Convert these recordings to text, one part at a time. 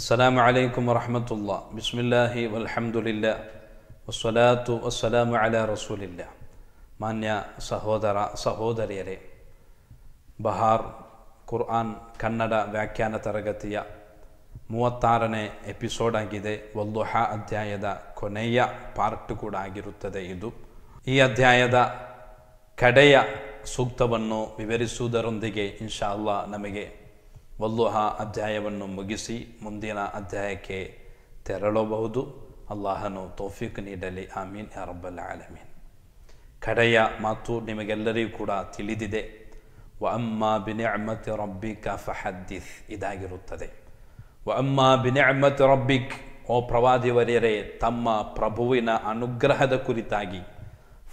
السلام عليكم ورحمة الله بسم الله والحمد لله والصلاة والسلام على رسول الله ಮಾನ್ಯ ಸಹೋದರ ಸಹೋದರಿಯರೇ ಬಹಾರ್ ಕುರ್ಆನ್ ಕನ್ನಡ ವ್ಯಾಖ್ಯಾನ ತರಗತಿಯ ಮೂವತ್ತಾರನೇ ಎಪಿಸೋಡ್ ಆಗಿದೆ ಒಂದು ಹಾ ಅಧ್ಯಾಯದ ಕೊನೆಯ ಪಾರ್ಟ್ ಕೂಡ ಆಗಿರುತ್ತದೆ ಇದು ಈ ಅಧ್ಯಾಯದ ಕಡೆಯ ಸೂಕ್ತವನ್ನು ವಿವರಿಸುವುದರೊಂದಿಗೆ ಇನ್ಶಾ ಅಲ್ಲಾ ನಮಗೆ ವಲ್ಲುಹ ಅಧ್ಯಾಯವನ್ನು ಮುಗಿಸಿ ಮುಂದಿನ ಅಧ್ಯಾಯಕ್ಕೆ ತೆರಳಬಹುದು ಅಲ್ಲಾಹನು ತೌಫೀಕ್ ನೀಡಲಿ ಆಮೀನ್ ಯಾರಬ್ಬಲ್ ಆಲಮೀನ್ ಕಡೆಯ ಮಾತು ನಿಮಗೆಲ್ಲರಿಗೂ ಕೂಡ ತಿಳಿದಿದೆ ವ ಅಮ್ಮ ಅಮ್ಮತ್ ರಬ್ಬಿಕ್ ಫಹದ್ದೀಸ್ ಇದಾಗಿರುತ್ತದೆ ವ ಅಮ್ಮ ಅಮ್ಮತ್ ರಬ್ಬಿಕ್ ಓ ಪ್ರವಾದಿವರ್ಯರೇ ತಮ್ಮ ಪ್ರಭುವಿನ ಅನುಗ್ರಹದ ಕುರಿತಾಗಿ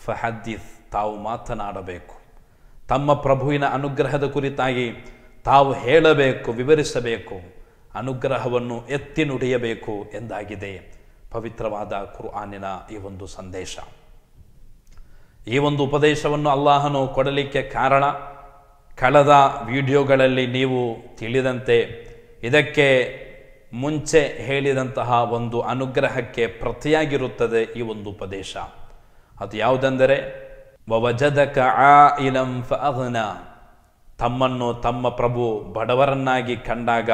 ಫಹದ್ದೀಸ್ ತಾವು ಮಾತನಾಡಬೇಕು ತಮ್ಮ ಪ್ರಭುವಿನ ಅನುಗ್ರಹದ ಕುರಿತಾಗಿ ತಾವು ಹೇಳಬೇಕು ವಿವರಿಸಬೇಕು ಅನುಗ್ರಹವನ್ನು ಎತ್ತಿ ನುಡಿಯಬೇಕು ಎಂದಾಗಿದೆ ಪವಿತ್ರವಾದ ಕುರ್ಆನಿನ ಈ ಒಂದು ಸಂದೇಶ ಈ ಒಂದು ಉಪದೇಶವನ್ನು ಅಲ್ಲಾಹನು ಕೊಡಲಿಕ್ಕೆ ಕಾರಣ ಕಳೆದ ವಿಡಿಯೋಗಳಲ್ಲಿ ನೀವು ತಿಳಿದಂತೆ ಇದಕ್ಕೆ ಮುಂಚೆ ಹೇಳಿದಂತಹ ಒಂದು ಅನುಗ್ರಹಕ್ಕೆ ಪ್ರತಿಯಾಗಿರುತ್ತದೆ ಈ ಒಂದು ಉಪದೇಶ ಅದು ಯಾವುದೆಂದರೆ ವವಜದಕ ಆ ಇಲಂ ತಮ್ಮನ್ನು ತಮ್ಮ ಪ್ರಭು ಬಡವರನ್ನಾಗಿ ಕಂಡಾಗ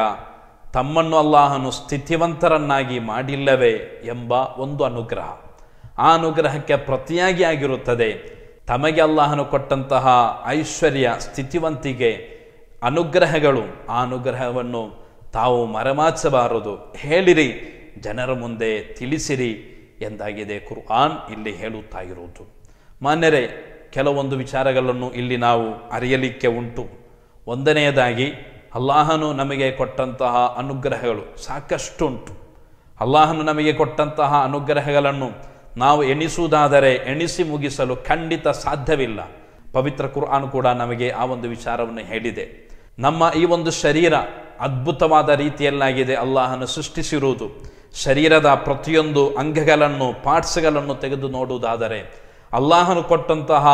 ತಮ್ಮನ್ನು ಅಲ್ಲಾಹನು ಸ್ಥಿತಿವಂತರನ್ನಾಗಿ ಮಾಡಿಲ್ಲವೇ ಎಂಬ ಒಂದು ಅನುಗ್ರಹ ಆ ಅನುಗ್ರಹಕ್ಕೆ ಪ್ರತಿಯಾಗಿ ಆಗಿರುತ್ತದೆ ತಮಗೆ ಅಲ್ಲಾಹನು ಕೊಟ್ಟಂತಹ ಐಶ್ವರ್ಯ ಸ್ಥಿತಿವಂತಿಗೆ ಅನುಗ್ರಹಗಳು ಆ ಅನುಗ್ರಹವನ್ನು ತಾವು ಮರೆಮಾಚಬಾರದು ಹೇಳಿರಿ ಜನರ ಮುಂದೆ ತಿಳಿಸಿರಿ ಎಂದಾಗಿದೆ ಕುರ್ಆನ್ ಇಲ್ಲಿ ಹೇಳುತ್ತಾ ಇರುವುದು ಮಾನ್ಯರೇ ಕೆಲವೊಂದು ವಿಚಾರಗಳನ್ನು ಇಲ್ಲಿ ನಾವು ಅರಿಯಲಿಕ್ಕೆ ಉಂಟು ಒಂದನೆಯದಾಗಿ ಅಲ್ಲಾಹನು ನಮಗೆ ಕೊಟ್ಟಂತಹ ಅನುಗ್ರಹಗಳು ಸಾಕಷ್ಟು ಉಂಟು ಅಲ್ಲಾಹನು ನಮಗೆ ಕೊಟ್ಟಂತಹ ಅನುಗ್ರಹಗಳನ್ನು ನಾವು ಎಣಿಸುವುದಾದರೆ ಎಣಿಸಿ ಮುಗಿಸಲು ಖಂಡಿತ ಸಾಧ್ಯವಿಲ್ಲ ಪವಿತ್ರ ಕುರ್ಆನ್ ಕೂಡ ನಮಗೆ ಆ ಒಂದು ವಿಚಾರವನ್ನು ಹೇಳಿದೆ ನಮ್ಮ ಈ ಒಂದು ಶರೀರ ಅದ್ಭುತವಾದ ರೀತಿಯಲ್ಲಾಗಿದೆ ಅಲ್ಲಾಹನು ಸೃಷ್ಟಿಸಿರುವುದು ಶರೀರದ ಪ್ರತಿಯೊಂದು ಅಂಗಗಳನ್ನು ಪಾರ್ಟ್ಸ್ಗಳನ್ನು ತೆಗೆದು ನೋಡುವುದಾದರೆ ಅಲ್ಲಾಹನು ಕೊಟ್ಟಂತಹ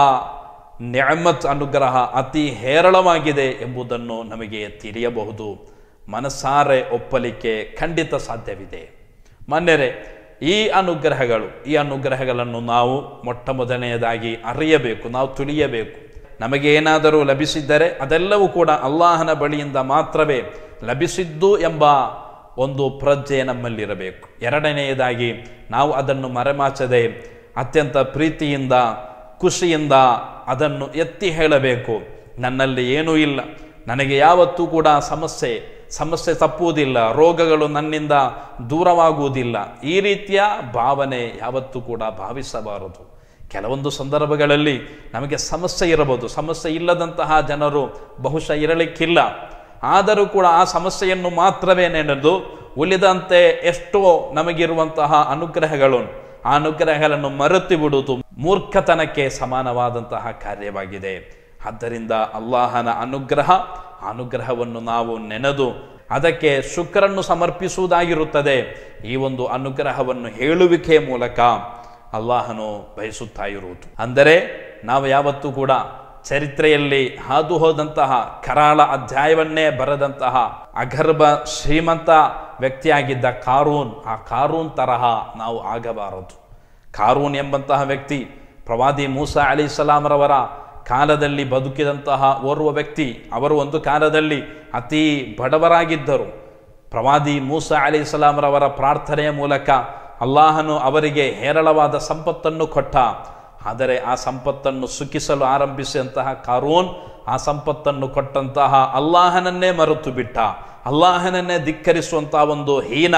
ನ್ಯಾಮತ್ ಅನುಗ್ರಹ ಅತಿ ಹೇರಳವಾಗಿದೆ ಎಂಬುದನ್ನು ನಮಗೆ ತಿಳಿಯಬಹುದು ಮನಸಾರೆ ಒಪ್ಪಲಿಕ್ಕೆ ಖಂಡಿತ ಸಾಧ್ಯವಿದೆ ಮನ್ನರೆ ಈ ಅನುಗ್ರಹಗಳು ಈ ಅನುಗ್ರಹಗಳನ್ನು ನಾವು ಮೊಟ್ಟ ಮೊದಲನೆಯದಾಗಿ ಅರಿಯಬೇಕು ನಾವು ತಿಳಿಯಬೇಕು ಏನಾದರೂ ಲಭಿಸಿದ್ದರೆ ಅದೆಲ್ಲವೂ ಕೂಡ ಅಲ್ಲಾಹನ ಬಳಿಯಿಂದ ಮಾತ್ರವೇ ಲಭಿಸಿದ್ದು ಎಂಬ ಒಂದು ಪ್ರಜ್ಞೆ ನಮ್ಮಲ್ಲಿರಬೇಕು ಎರಡನೆಯದಾಗಿ ನಾವು ಅದನ್ನು ಮರೆಮಾಚದೆ ಅತ್ಯಂತ ಪ್ರೀತಿಯಿಂದ ಖುಷಿಯಿಂದ ಅದನ್ನು ಎತ್ತಿ ಹೇಳಬೇಕು ನನ್ನಲ್ಲಿ ಏನೂ ಇಲ್ಲ ನನಗೆ ಯಾವತ್ತೂ ಕೂಡ ಸಮಸ್ಯೆ ಸಮಸ್ಯೆ ತಪ್ಪುವುದಿಲ್ಲ ರೋಗಗಳು ನನ್ನಿಂದ ದೂರವಾಗುವುದಿಲ್ಲ ಈ ರೀತಿಯ ಭಾವನೆ ಯಾವತ್ತೂ ಕೂಡ ಭಾವಿಸಬಾರದು ಕೆಲವೊಂದು ಸಂದರ್ಭಗಳಲ್ಲಿ ನಮಗೆ ಸಮಸ್ಯೆ ಇರಬಹುದು ಸಮಸ್ಯೆ ಇಲ್ಲದಂತಹ ಜನರು ಬಹುಶಃ ಇರಲಿಕ್ಕಿಲ್ಲ ಆದರೂ ಕೂಡ ಆ ಸಮಸ್ಯೆಯನ್ನು ಮಾತ್ರವೇ ನೆನೆದು ಉಳಿದಂತೆ ಎಷ್ಟೋ ನಮಗಿರುವಂತಹ ಅನುಗ್ರಹಗಳು ಆ ಅನುಗ್ರಹಗಳನ್ನು ಮರೆತು ಬಿಡುವುದು ಮೂರ್ಖತನಕ್ಕೆ ಸಮಾನವಾದಂತಹ ಕಾರ್ಯವಾಗಿದೆ ಆದ್ದರಿಂದ ಅಲ್ಲಾಹನ ಅನುಗ್ರಹ ಅನುಗ್ರಹವನ್ನು ನಾವು ನೆನೆದು ಅದಕ್ಕೆ ಶುಕ್ರನ್ನು ಸಮರ್ಪಿಸುವುದಾಗಿರುತ್ತದೆ ಈ ಒಂದು ಅನುಗ್ರಹವನ್ನು ಹೇಳುವಿಕೆ ಮೂಲಕ ಅಲ್ಲಾಹನು ಬಯಸುತ್ತಾ ಇರುವುದು ಅಂದರೆ ನಾವು ಯಾವತ್ತೂ ಕೂಡ ಚರಿತ್ರೆಯಲ್ಲಿ ಹಾದು ಹೋದಂತಹ ಕರಾಳ ಅಧ್ಯಾಯವನ್ನೇ ಬರೆದಂತಹ ಅಗರ್ಭ ಶ್ರೀಮಂತ ವ್ಯಕ್ತಿಯಾಗಿದ್ದ ಕಾರೂನ್ ಆ ಕಾರೂನ್ ತರಹ ನಾವು ಆಗಬಾರದು ಕಾರೂನ್ ಎಂಬಂತಹ ವ್ಯಕ್ತಿ ಪ್ರವಾದಿ ಮೂಸಾ ಅಲಿ ಸಲಾಮ್ರವರ ಕಾಲದಲ್ಲಿ ಬದುಕಿದಂತಹ ಓರ್ವ ವ್ಯಕ್ತಿ ಅವರು ಒಂದು ಕಾಲದಲ್ಲಿ ಅತಿ ಬಡವರಾಗಿದ್ದರು ಪ್ರವಾದಿ ಮೂಸಾ ಅಲಿ ಸಲಾಮರವರ ಪ್ರಾರ್ಥನೆಯ ಮೂಲಕ ಅಲ್ಲಾಹನು ಅವರಿಗೆ ಹೇರಳವಾದ ಸಂಪತ್ತನ್ನು ಕೊಟ್ಟ ಆದರೆ ಆ ಸಂಪತ್ತನ್ನು ಸುಖಿಸಲು ಆರಂಭಿಸಿದಂತಹ ಕಾರೂನ್ ಆ ಸಂಪತ್ತನ್ನು ಕೊಟ್ಟಂತಹ ಅಲ್ಲಾಹನನ್ನೇ ಮರೆತು ಬಿಟ್ಟ ಅಲ್ಲಾಹನನ್ನೇ ಧಿಕ್ಕರಿಸುವಂಥ ಒಂದು ಹೀನ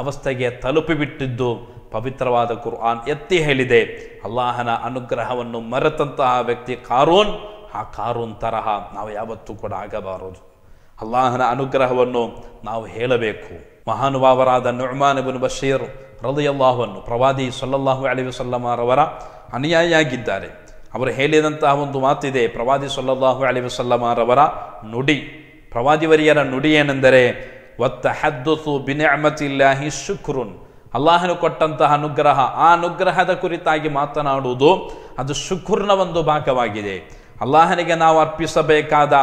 ಅವಸ್ಥೆಗೆ ತಲುಪಿಬಿಟ್ಟಿದ್ದು ಪವಿತ್ರವಾದ ಕುರ್ಆನ್ ಎತ್ತಿ ಹೇಳಿದೆ ಅಲ್ಲಾಹನ ಅನುಗ್ರಹವನ್ನು ಮರೆತಂತಹ ವ್ಯಕ್ತಿ ಕಾರೂನ್ ಆ ಕಾರೂನ್ ತರಹ ನಾವು ಯಾವತ್ತೂ ಕೂಡ ಆಗಬಾರದು ಅಲ್ಲಾಹನ ಅನುಗ್ರಹವನ್ನು ನಾವು ಹೇಳಬೇಕು ಮಹಾನುಭಾವರಾದ ನುಮಾನಬನ್ ಬಶೀರ್ ಹೃದಯಲ್ಲಾಹವನ್ನು ಪ್ರವಾದಿ ಸೊಲ್ಲಾಹು ಅಲಿ ಸಲ್ಲಮಾರವರ ಅನುಯಾಯಿಯಾಗಿದ್ದಾರೆ ಅವರು ಹೇಳಿದಂತಹ ಒಂದು ಮಾತಿದೆ ಪ್ರವಾದಿ ಸೊಲ್ಲಾಹು ಅಲಿ ಸಲ್ಲಮಾರವರ ನುಡಿ ಪ್ರವಾದಿವರಿಯರ ನುಡಿ ಏನೆಂದರೆ ಒತ್ತ ಹದ್ದಸು ಬಿನೆಮತಿಲ್ಲಾಹಿ ಶುಕ್ರುನ್ ಅಲ್ಲಾಹನು ಕೊಟ್ಟಂತಹ ಅನುಗ್ರಹ ಆ ಅನುಗ್ರಹದ ಕುರಿತಾಗಿ ಮಾತನಾಡುವುದು ಅದು ಶುಕ್ರನ ಒಂದು ಭಾಗವಾಗಿದೆ ಅಲ್ಲಾಹನಿಗೆ ನಾವು ಅರ್ಪಿಸಬೇಕಾದ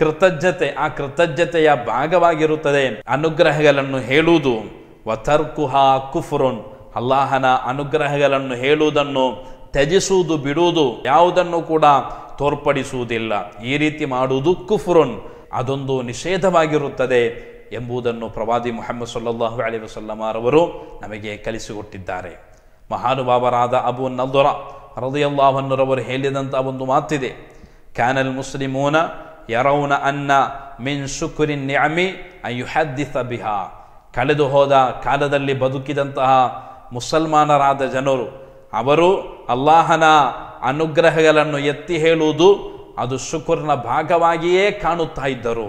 ಕೃತಜ್ಞತೆ ಆ ಕೃತಜ್ಞತೆಯ ಭಾಗವಾಗಿರುತ್ತದೆ ಅನುಗ್ರಹಗಳನ್ನು ಹೇಳುವುದು ವತರ್ಕುಹ ಕುಫ್ರುನ್ ಅಲ್ಲಾಹನ ಅನುಗ್ರಹಗಳನ್ನು ಹೇಳುವುದನ್ನು ತ್ಯಜಿಸುವುದು ಬಿಡುವುದು ಯಾವುದನ್ನು ಕೂಡ ತೋರ್ಪಡಿಸುವುದಿಲ್ಲ ಈ ರೀತಿ ಮಾಡುವುದು ಕುಫ್ರುನ್ ಅದೊಂದು ನಿಷೇಧವಾಗಿರುತ್ತದೆ ಎಂಬುದನ್ನು ಪ್ರವಾದಿ ಮೊಹಮ್ಮದ್ ಸೊಲ್ಲಲ್ಲಾಹು ಅಲಿ ವಸಲ್ಲಮಾರವರು ನಮಗೆ ಕಲಿಸಿಕೊಟ್ಟಿದ್ದಾರೆ ಮಹಾನುಭಾವರಾದ ಅಬು ನಲ್ದೊರ ಹೃದಯಲ್ಲಾಹನ್ನರವರು ಹೇಳಿದಂಥ ಒಂದು ಮಾತಿದೆ ಕ್ಯಾನಲ್ ಮುಸ್ಲಿಮೂನ ಯರೌನ ಅನ್ನ ಮಿನ್ ಶುಕುರಿನ್ ನ್ಯಾಮಿ ಅಯ್ಯುಹದ್ದಿಸ ಬಿಹಾ ಕಳೆದು ಹೋದ ಕಾಲದಲ್ಲಿ ಬದುಕಿದಂತಹ ಮುಸಲ್ಮಾನರಾದ ಜನರು ಅವರು ಅಲ್ಲಾಹನ ಅನುಗ್ರಹಗಳನ್ನು ಎತ್ತಿ ಹೇಳುವುದು ಅದು ಶುಕ್ರನ ಭಾಗವಾಗಿಯೇ ಕಾಣುತ್ತಾ ಇದ್ದರು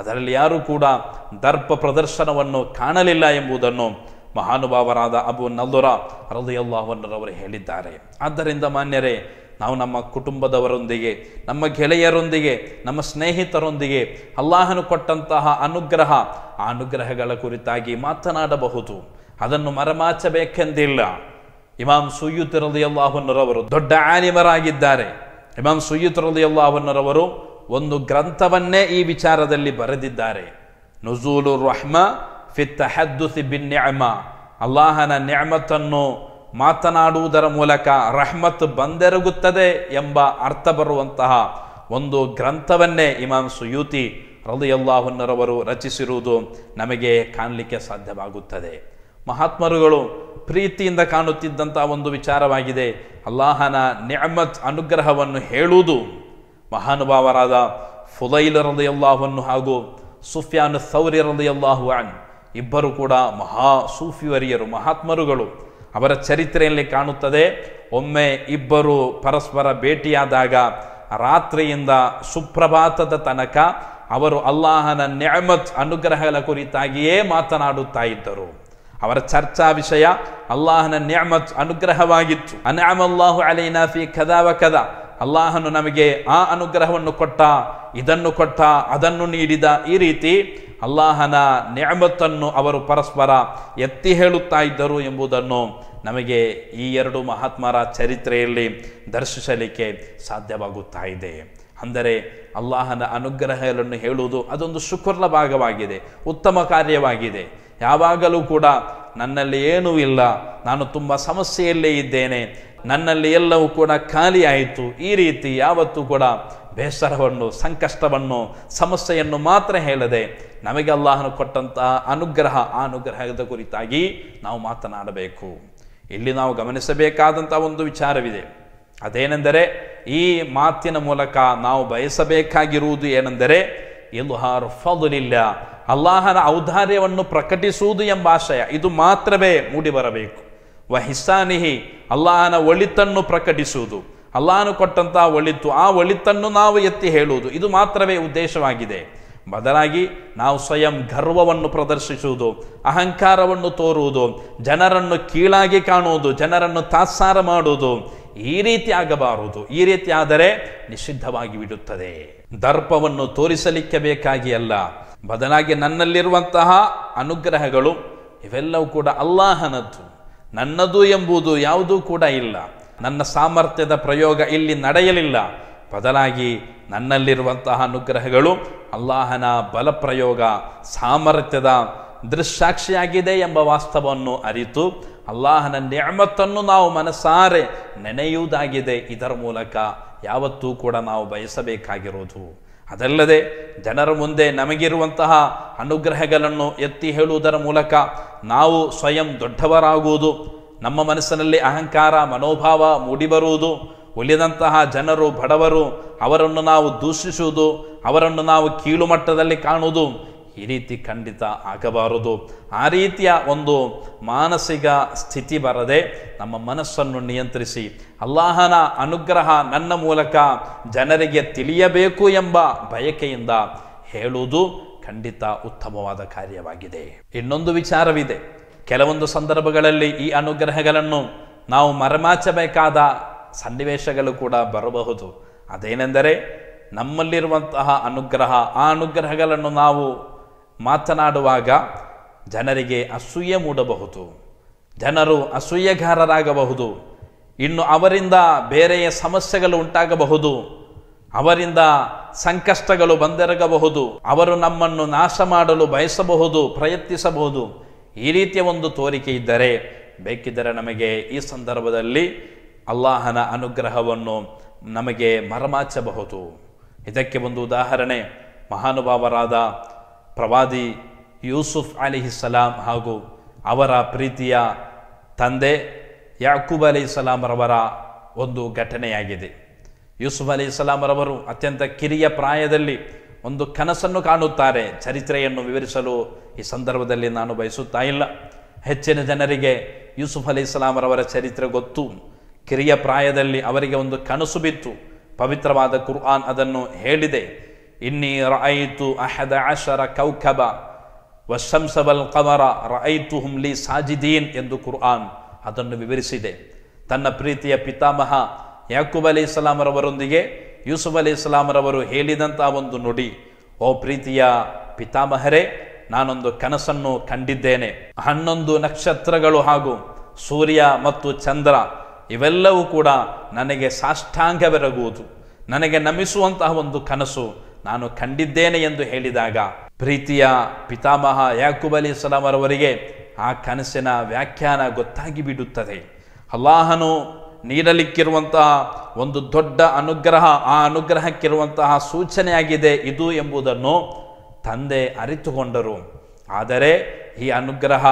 ಅದರಲ್ಲಿ ಯಾರೂ ಕೂಡ ದರ್ಪ ಪ್ರದರ್ಶನವನ್ನು ಕಾಣಲಿಲ್ಲ ಎಂಬುದನ್ನು ಮಹಾನುಭಾವರಾದ ಅಬು ನಲ್ದುರ ಅವರು ಹೇಳಿದ್ದಾರೆ ಆದ್ದರಿಂದ ಮಾನ್ಯರೇ ನಾವು ನಮ್ಮ ಕುಟುಂಬದವರೊಂದಿಗೆ ನಮ್ಮ ಗೆಳೆಯರೊಂದಿಗೆ ನಮ್ಮ ಸ್ನೇಹಿತರೊಂದಿಗೆ ಅಲ್ಲಾಹನು ಕೊಟ್ಟಂತಹ ಅನುಗ್ರಹ ಆ ಅನುಗ್ರಹಗಳ ಕುರಿತಾಗಿ ಮಾತನಾಡಬಹುದು ಅದನ್ನು ಮರಮಾಚಬೇಕೆಂದಿಲ್ಲ ಇಮಾಮ್ ಸುಯ್ಯುತಿ ಹೃದಯಲ್ಲಾಹನ್ನರವರು ದೊಡ್ಡ ಆನಿಮರಾಗಿದ್ದಾರೆ ಇಮಾಮ್ ಸುಯೂತ್ ರಲಿಯಲ್ಲಾ ಅವನ್ನರವರು ಒಂದು ಗ್ರಂಥವನ್ನೇ ಈ ವಿಚಾರದಲ್ಲಿ ಬರೆದಿದ್ದಾರೆ ನುಜೂಲು ರಹ್ಮ ಫಿತ್ತಹದ್ದುಸಿ ಬಿನ್ ನ್ಯಾಮ ಅಲ್ಲಾಹನ ನ್ಯಾಮತನ್ನು ಮಾತನಾಡುವುದರ ಮೂಲಕ ರಹ್ಮತ್ ಬಂದೆರಗುತ್ತದೆ ಎಂಬ ಅರ್ಥ ಬರುವಂತಹ ಒಂದು ಗ್ರಂಥವನ್ನೇ ಇಮಾಮ್ ಸುಯೂತಿ ರಲಿಯಲ್ಲಾಹುನ್ನರವರು ರಚಿಸಿರುವುದು ನಮಗೆ ಕಾಣಲಿಕ್ಕೆ ಸಾಧ್ಯವಾಗುತ್ತದೆ ಮಹಾತ್ಮರುಗಳು ಪ್ರೀತಿಯಿಂದ ಕಾಣುತ್ತಿದ್ದಂಥ ಒಂದು ವಿಚಾರವಾಗಿದೆ ಅಲ್ಲಾಹನ ನ್ಯಾಮತ್ ಅನುಗ್ರಹವನ್ನು ಹೇಳುವುದು ಮಹಾನುಭಾವರಾದ ಫುಲೈಲರದೆಯಲ್ಲಾಹವನ್ನು ಹಾಗೂ ಸುಫ್ಯಾನ್ ಸೌರ್ಯರದೆಯಲ್ಲಾಹು ಅನ್ ಇಬ್ಬರು ಕೂಡ ಮಹಾ ಸೂಫಿವರಿಯರು ಮಹಾತ್ಮರುಗಳು ಅವರ ಚರಿತ್ರೆಯಲ್ಲಿ ಕಾಣುತ್ತದೆ ಒಮ್ಮೆ ಇಬ್ಬರು ಪರಸ್ಪರ ಭೇಟಿಯಾದಾಗ ರಾತ್ರಿಯಿಂದ ಸುಪ್ರಭಾತದ ತನಕ ಅವರು ಅಲ್ಲಾಹನ ನ್ಯಾಮತ್ ಅನುಗ್ರಹಗಳ ಕುರಿತಾಗಿಯೇ ಮಾತನಾಡುತ್ತಾ ಇದ್ದರು ಅವರ ಚರ್ಚಾ ವಿಷಯ ಅಲ್ಲಾಹನ ನ್ಯಾಮತ್ ಅನುಗ್ರಹವಾಗಿತ್ತು ಅನ್ಯಾಮಲ್ಲಾಹು ಅಲೈನಾಫಿ ಕದಾವ ಕದ ಅಲ್ಲಾಹನು ನಮಗೆ ಆ ಅನುಗ್ರಹವನ್ನು ಕೊಟ್ಟ ಇದನ್ನು ಕೊಟ್ಟ ಅದನ್ನು ನೀಡಿದ ಈ ರೀತಿ ಅಲ್ಲಾಹನ ನ್ಯಾಮತ್ತನ್ನು ಅವರು ಪರಸ್ಪರ ಎತ್ತಿ ಹೇಳುತ್ತಾ ಇದ್ದರು ಎಂಬುದನ್ನು ನಮಗೆ ಈ ಎರಡು ಮಹಾತ್ಮರ ಚರಿತ್ರೆಯಲ್ಲಿ ದರ್ಶಿಸಲಿಕ್ಕೆ ಸಾಧ್ಯವಾಗುತ್ತಾ ಇದೆ ಅಂದರೆ ಅಲ್ಲಾಹನ ಅನುಗ್ರಹಗಳನ್ನು ಹೇಳುವುದು ಅದೊಂದು ಶುಕ್ರಲ ಭಾಗವಾಗಿದೆ ಉತ್ತಮ ಕಾರ್ಯವಾಗಿದೆ ಯಾವಾಗಲೂ ಕೂಡ ನನ್ನಲ್ಲಿ ಏನೂ ಇಲ್ಲ ನಾನು ತುಂಬ ಸಮಸ್ಯೆಯಲ್ಲೇ ಇದ್ದೇನೆ ನನ್ನಲ್ಲಿ ಎಲ್ಲವೂ ಕೂಡ ಖಾಲಿಯಾಯಿತು ಈ ರೀತಿ ಯಾವತ್ತೂ ಕೂಡ ಬೇಸರವನ್ನು ಸಂಕಷ್ಟವನ್ನು ಸಮಸ್ಯೆಯನ್ನು ಮಾತ್ರ ಹೇಳದೆ ನಮಗೆ ಅಲ್ಲಾಹನು ಕೊಟ್ಟಂತಹ ಅನುಗ್ರಹ ಆ ಅನುಗ್ರಹದ ಕುರಿತಾಗಿ ನಾವು ಮಾತನಾಡಬೇಕು ಇಲ್ಲಿ ನಾವು ಗಮನಿಸಬೇಕಾದಂಥ ಒಂದು ವಿಚಾರವಿದೆ ಅದೇನೆಂದರೆ ಈ ಮಾತಿನ ಮೂಲಕ ನಾವು ಬಯಸಬೇಕಾಗಿರುವುದು ಏನೆಂದರೆ ಇಲ್ಹಾರು ಫಲಿಲ್ಲ ಅಲ್ಲಾಹನ ಔದಾರ್ಯವನ್ನು ಪ್ರಕಟಿಸುವುದು ಎಂಬ ಆಶಯ ಇದು ಮಾತ್ರವೇ ಮೂಡಿಬರಬೇಕು ವಹಿಸಾನಿಹಿ ಅಲ್ಲಾಹನ ಒಳಿತನ್ನು ಪ್ರಕಟಿಸುವುದು ಅಲ್ಲಾಹನು ಕೊಟ್ಟಂತಹ ಒಳಿತು ಆ ಒಳಿತನ್ನು ನಾವು ಎತ್ತಿ ಹೇಳುವುದು ಇದು ಮಾತ್ರವೇ ಉದ್ದೇಶವಾಗಿದೆ ಬದಲಾಗಿ ನಾವು ಸ್ವಯಂ ಗರ್ವವನ್ನು ಪ್ರದರ್ಶಿಸುವುದು ಅಹಂಕಾರವನ್ನು ತೋರುವುದು ಜನರನ್ನು ಕೀಳಾಗಿ ಕಾಣುವುದು ಜನರನ್ನು ತಾತ್ಸಾರ ಮಾಡುವುದು ಈ ರೀತಿ ಆಗಬಾರದು ಈ ರೀತಿ ಆದರೆ ನಿಷಿದ್ಧವಾಗಿ ಬಿಡುತ್ತದೆ ದರ್ಪವನ್ನು ತೋರಿಸಲಿಕ್ಕೆ ಬೇಕಾಗಿ ಅಲ್ಲ ಬದಲಾಗಿ ನನ್ನಲ್ಲಿರುವಂತಹ ಅನುಗ್ರಹಗಳು ಇವೆಲ್ಲವೂ ಕೂಡ ಅಲ್ಲಾಹನದ್ದು ನನ್ನದು ಎಂಬುದು ಯಾವುದೂ ಕೂಡ ಇಲ್ಲ ನನ್ನ ಸಾಮರ್ಥ್ಯದ ಪ್ರಯೋಗ ಇಲ್ಲಿ ನಡೆಯಲಿಲ್ಲ ಬದಲಾಗಿ ನನ್ನಲ್ಲಿರುವಂತಹ ಅನುಗ್ರಹಗಳು ಅಲ್ಲಾಹನ ಬಲಪ್ರಯೋಗ ಸಾಮರ್ಥ್ಯದ ದೃಶ್ಸಾಕ್ಷಿಯಾಗಿದೆ ಎಂಬ ವಾಸ್ತವವನ್ನು ಅರಿತು ಅಲ್ಲಾಹನ ನ್ಯಾಮತ್ತನ್ನು ನಾವು ಮನಸಾರೆ ನೆನೆಯುವುದಾಗಿದೆ ಇದರ ಮೂಲಕ ಯಾವತ್ತೂ ಕೂಡ ನಾವು ಬಯಸಬೇಕಾಗಿರುವುದು ಅದಲ್ಲದೆ ಜನರ ಮುಂದೆ ನಮಗಿರುವಂತಹ ಅನುಗ್ರಹಗಳನ್ನು ಎತ್ತಿ ಹೇಳುವುದರ ಮೂಲಕ ನಾವು ಸ್ವಯಂ ದೊಡ್ಡವರಾಗುವುದು ನಮ್ಮ ಮನಸ್ಸಿನಲ್ಲಿ ಅಹಂಕಾರ ಮನೋಭಾವ ಮೂಡಿಬರುವುದು ಉಳಿದಂತಹ ಜನರು ಬಡವರು ಅವರನ್ನು ನಾವು ದೂಷಿಸುವುದು ಅವರನ್ನು ನಾವು ಕೀಳುಮಟ್ಟದಲ್ಲಿ ಕಾಣುವುದು ಈ ರೀತಿ ಖಂಡಿತ ಆಗಬಾರದು ಆ ರೀತಿಯ ಒಂದು ಮಾನಸಿಕ ಸ್ಥಿತಿ ಬರದೆ ನಮ್ಮ ಮನಸ್ಸನ್ನು ನಿಯಂತ್ರಿಸಿ ಅಲ್ಲಾಹನ ಅನುಗ್ರಹ ನನ್ನ ಮೂಲಕ ಜನರಿಗೆ ತಿಳಿಯಬೇಕು ಎಂಬ ಬಯಕೆಯಿಂದ ಹೇಳುವುದು ಖಂಡಿತ ಉತ್ತಮವಾದ ಕಾರ್ಯವಾಗಿದೆ ಇನ್ನೊಂದು ವಿಚಾರವಿದೆ ಕೆಲವೊಂದು ಸಂದರ್ಭಗಳಲ್ಲಿ ಈ ಅನುಗ್ರಹಗಳನ್ನು ನಾವು ಮರಮಾಚಬೇಕಾದ ಸನ್ನಿವೇಶಗಳು ಕೂಡ ಬರಬಹುದು ಅದೇನೆಂದರೆ ನಮ್ಮಲ್ಲಿರುವಂತಹ ಅನುಗ್ರಹ ಆ ಅನುಗ್ರಹಗಳನ್ನು ನಾವು ಮಾತನಾಡುವಾಗ ಜನರಿಗೆ ಅಸೂಯೆ ಮೂಡಬಹುದು ಜನರು ಅಸೂಯೆಗಾರರಾಗಬಹುದು ಇನ್ನು ಅವರಿಂದ ಬೇರೆಯ ಸಮಸ್ಯೆಗಳು ಉಂಟಾಗಬಹುದು ಅವರಿಂದ ಸಂಕಷ್ಟಗಳು ಬಂದೆರಗಬಹುದು ಅವರು ನಮ್ಮನ್ನು ನಾಶ ಮಾಡಲು ಬಯಸಬಹುದು ಪ್ರಯತ್ನಿಸಬಹುದು ಈ ರೀತಿಯ ಒಂದು ತೋರಿಕೆ ಇದ್ದರೆ ಬೇಕಿದ್ದರೆ ನಮಗೆ ಈ ಸಂದರ್ಭದಲ್ಲಿ ಅಲ್ಲಾಹನ ಅನುಗ್ರಹವನ್ನು ನಮಗೆ ಮರಮಾಚಬಹುದು ಇದಕ್ಕೆ ಒಂದು ಉದಾಹರಣೆ ಮಹಾನುಭಾವರಾದ ಪ್ರವಾದಿ ಯೂಸುಫ್ ಸಲಾಂ ಹಾಗೂ ಅವರ ಪ್ರೀತಿಯ ತಂದೆ ಯಾಕೂಬ್ ಅಲಿ ರವರ ಒಂದು ಘಟನೆಯಾಗಿದೆ ಯೂಸುಫ್ ಅಲಿ ರವರು ಅತ್ಯಂತ ಕಿರಿಯ ಪ್ರಾಯದಲ್ಲಿ ಒಂದು ಕನಸನ್ನು ಕಾಣುತ್ತಾರೆ ಚರಿತ್ರೆಯನ್ನು ವಿವರಿಸಲು ಈ ಸಂದರ್ಭದಲ್ಲಿ ನಾನು ಬಯಸುತ್ತಾ ಇಲ್ಲ ಹೆಚ್ಚಿನ ಜನರಿಗೆ ಯೂಸುಫ್ ಅಲಿ ರವರ ಚರಿತ್ರೆ ಗೊತ್ತು ಕಿರಿಯ ಪ್ರಾಯದಲ್ಲಿ ಅವರಿಗೆ ಒಂದು ಕನಸು ಬಿತ್ತು ಪವಿತ್ರವಾದ ಕುರ್ಆನ್ ಅದನ್ನು ಹೇಳಿದೆ ಇನ್ನಿ ರಾಯಿತು ಅಹದ ಅಶರ ಕೌಕಬ ವಶಂಸಬಲ್ ಕಮರ رأيتهم ಹುಮ್ಲಿ ಸಾಜಿದೀನ್ ಎಂದು ಕುರ್ಆನ್ ಅದನ್ನು ವಿವರಿಸಿದೆ ತನ್ನ ಪ್ರೀತಿಯ ಪಿತಾಮಹ ಯಾಕೂಬ್ ಅಲಿ ಇಸ್ಲಾಮರವರೊಂದಿಗೆ ಯೂಸುಫ್ ಅಲಿ ಇಸ್ಲಾಮರವರು ಹೇಳಿದಂತಹ ಒಂದು ನುಡಿ ಓ ಪ್ರೀತಿಯ ಪಿತಾಮಹರೇ ನಾನೊಂದು ಕನಸನ್ನು ಕಂಡಿದ್ದೇನೆ ಹನ್ನೊಂದು ನಕ್ಷತ್ರಗಳು ಹಾಗೂ ಸೂರ್ಯ ಮತ್ತು ಚಂದ್ರ ಇವೆಲ್ಲವೂ ಕೂಡ ನನಗೆ ಸಾಷ್ಟಾಂಗವೆರಗುವುದು ನನಗೆ ನಮಿಸುವಂತಹ ಒಂದು ಕನಸು ನಾನು ಕಂಡಿದ್ದೇನೆ ಎಂದು ಹೇಳಿದಾಗ ಪ್ರೀತಿಯ ಪಿತಾಮಹ ಯಾಕೂಬ್ ಅಲಿ ಇಸ್ಲಾಮರವರಿಗೆ ಆ ಕನಸಿನ ವ್ಯಾಖ್ಯಾನ ಗೊತ್ತಾಗಿ ಬಿಡುತ್ತದೆ ಅಲ್ಲಾಹನು ನೀಡಲಿಕ್ಕಿರುವಂತಹ ಒಂದು ದೊಡ್ಡ ಅನುಗ್ರಹ ಆ ಅನುಗ್ರಹಕ್ಕಿರುವಂತಹ ಸೂಚನೆಯಾಗಿದೆ ಇದು ಎಂಬುದನ್ನು ತಂದೆ ಅರಿತುಕೊಂಡರು ಆದರೆ ಈ ಅನುಗ್ರಹ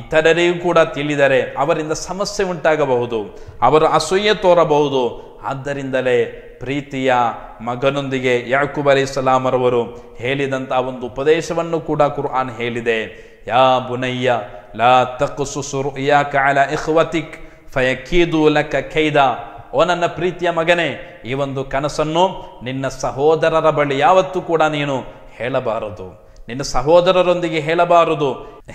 ಇತರರಿಗೂ ಕೂಡ ತಿಳಿದರೆ ಅವರಿಂದ ಸಮಸ್ಯೆ ಉಂಟಾಗಬಹುದು ಅವರು ಅಸೂಯೆ ತೋರಬಹುದು ಆದ್ದರಿಂದಲೇ ಪ್ರೀತಿಯ ಮಗನೊಂದಿಗೆ ಯಾಕೂಬ್ ಅಲಿ ಸಲಾಮರವರು ಹೇಳಿದಂಥ ಒಂದು ಉಪದೇಶವನ್ನು ಕೂಡ ಕುರ್ಆನ್ ಹೇಳಿದೆ ಯಾ ಬುನಯ್ಯ ಲಾ ತಕ್ಕುಸುರು ಯಾ ಕಾಲ ಇಖ್ವತಿಕ್ ಫಯಕೀದು ಲಕ ಖೈದ ಓ ನನ್ನ ಪ್ರೀತಿಯ ಮಗನೇ ಈ ಒಂದು ಕನಸನ್ನು ನಿನ್ನ ಸಹೋದರರ ಬಳಿ ಯಾವತ್ತೂ ಕೂಡ ನೀನು ಹೇಳಬಾರದು ನಿನ್ನ ಸಹೋದರರೊಂದಿಗೆ ಹೇಳಬಾರದು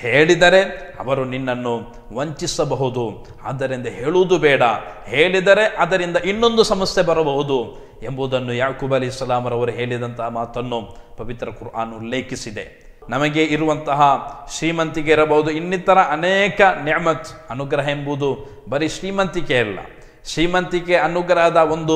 ಹೇಳಿದರೆ ಅವರು ನಿನ್ನನ್ನು ವಂಚಿಸಬಹುದು ಆದ್ದರಿಂದ ಹೇಳುವುದು ಬೇಡ ಹೇಳಿದರೆ ಅದರಿಂದ ಇನ್ನೊಂದು ಸಮಸ್ಯೆ ಬರಬಹುದು ಎಂಬುದನ್ನು ಯಾಕೂಬ್ ಅಲಿ ಇಸ್ಲಾಮರವರು ಹೇಳಿದಂತಹ ಮಾತನ್ನು ಪವಿತ್ರ ಕುರ್ಆನ್ ಉಲ್ಲೇಖಿಸಿದೆ ನಮಗೆ ಇರುವಂತಹ ಶ್ರೀಮಂತಿಕೆ ಇರಬಹುದು ಇನ್ನಿತರ ಅನೇಕ ನ್ಯಾಮತ್ ಅನುಗ್ರಹ ಎಂಬುದು ಬರೀ ಶ್ರೀಮಂತಿಕೆ ಅಲ್ಲ ಶ್ರೀಮಂತಿಕೆ ಅನುಗ್ರಹದ ಒಂದು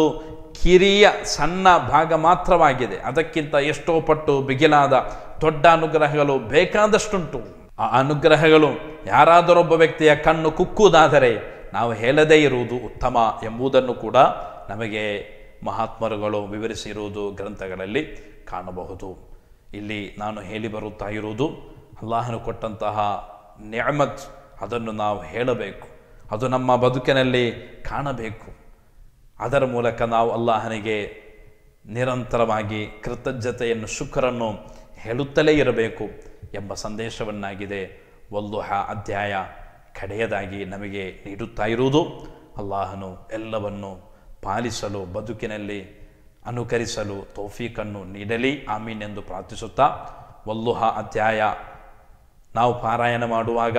ಕಿರಿಯ ಸಣ್ಣ ಭಾಗ ಮಾತ್ರವಾಗಿದೆ ಅದಕ್ಕಿಂತ ಎಷ್ಟೋ ಪಟ್ಟು ಬಿಗಿಲಾದ ದೊಡ್ಡ ಅನುಗ್ರಹಗಳು ಬೇಕಾದಷ್ಟುಂಟು ಆ ಅನುಗ್ರಹಗಳು ಯಾರಾದರೊಬ್ಬ ವ್ಯಕ್ತಿಯ ಕಣ್ಣು ಕುಕ್ಕುವುದಾದರೆ ನಾವು ಹೇಳದೇ ಇರುವುದು ಉತ್ತಮ ಎಂಬುದನ್ನು ಕೂಡ ನಮಗೆ ಮಹಾತ್ಮರುಗಳು ವಿವರಿಸಿರುವುದು ಗ್ರಂಥಗಳಲ್ಲಿ ಕಾಣಬಹುದು ಇಲ್ಲಿ ನಾನು ಹೇಳಿ ಬರುತ್ತಾ ಇರುವುದು ಅಲ್ಲಾಹನು ಕೊಟ್ಟಂತಹ ನ್ಯಾಮತ್ ಅದನ್ನು ನಾವು ಹೇಳಬೇಕು ಅದು ನಮ್ಮ ಬದುಕಿನಲ್ಲಿ ಕಾಣಬೇಕು ಅದರ ಮೂಲಕ ನಾವು ಅಲ್ಲಾಹನಿಗೆ ನಿರಂತರವಾಗಿ ಕೃತಜ್ಞತೆಯನ್ನು ಶುಕ್ರನ್ನು ಹೇಳುತ್ತಲೇ ಇರಬೇಕು ಎಂಬ ಸಂದೇಶವನ್ನಾಗಿದೆ ವಲ್ಲುಹ ಅಧ್ಯಾಯ ಕಡೆಯದಾಗಿ ನಮಗೆ ನೀಡುತ್ತಾ ಇರುವುದು ಅಲ್ಲಾಹನು ಎಲ್ಲವನ್ನು ಪಾಲಿಸಲು ಬದುಕಿನಲ್ಲಿ ಅನುಕರಿಸಲು ತೌಫೀಕನ್ನು ನೀಡಲಿ ಆಮೀನ್ ಎಂದು ಪ್ರಾರ್ಥಿಸುತ್ತಾ ವಲ್ಲುಹ ಅಧ್ಯಾಯ ನಾವು ಪಾರಾಯಣ ಮಾಡುವಾಗ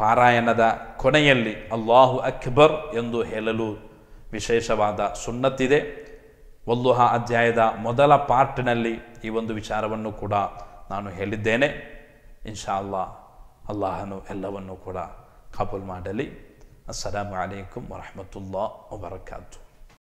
ಪಾರಾಯಣದ ಕೊನೆಯಲ್ಲಿ ಅಲ್ಲಾಹು ಅಕ್ಬರ್ ಎಂದು ಹೇಳಲು ವಿಶೇಷವಾದ ಸುನ್ನತ್ತಿದೆ ವಲ್ಲುಹ ಅಧ್ಯಾಯದ ಮೊದಲ ಪಾರ್ಟ್ನಲ್ಲಿ ಈ ಒಂದು ವಿಚಾರವನ್ನು ಕೂಡ ನಾನು ಹೇಳಿದ್ದೇನೆ ಇನ್ಶಾ ಅಲ್ಲಾ ಅಲ್ಲಾಹನು ಎಲ್ಲವನ್ನೂ ಕೂಡ ಕಬೂಲ್ ಮಾಡಲಿ ಅಸ್ಸಲಾಮು ಅಲೈಕುಮ್ ವರಹಮತುಲ್ಲಾ ವಬರ್ಕಾತು